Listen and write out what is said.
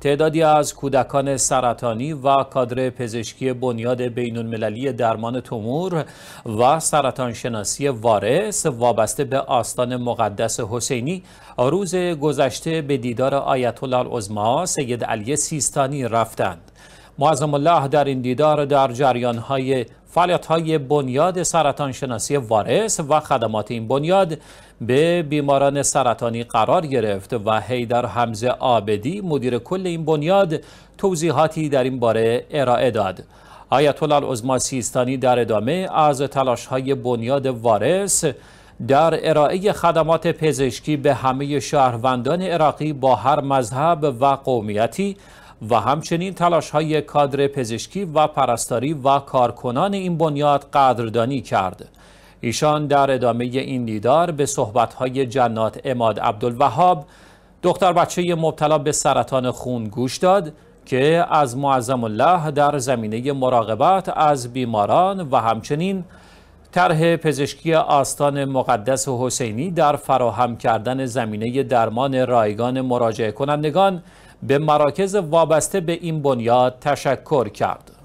تعدادی از کودکان سرطانی و کادر پزشکی بنیاد بین المللی درمان تومور و سرطان شناسی وارث وابسته به آستان مقدس حسینی روز گذشته به دیدار آیت الله العظما سید علی سیستانی رفتند. معظم الله در این دیدار در جریان های فعالیت های بنیاد سرطان شناسی وارث و خدمات این بنیاد به بیماران سرطانی قرار گرفت و حیدر حمزه آبدی مدیر کل این بنیاد توضیحاتی در این باره ارائه داد آیت الله سیستانی در ادامه از تلاش های بنیاد وارث در ارائه خدمات پزشکی به همه شهروندان عراقی با هر مذهب و قومیتی و همچنین تلاش های کادر پزشکی و پرستاری و کارکنان این بنیاد قدردانی کرد. ایشان در ادامه این دیدار به صحبت های جنات اماد عبدالوهاب دختر بچه مبتلا به سرطان خون گوش داد که از معظم الله در زمینه مراقبت از بیماران و همچنین طرح پزشکی آستان مقدس حسینی در فراهم کردن زمینه درمان رایگان مراجعه کنندگان به مراکز وابسته به این بنیاد تشکر کرد.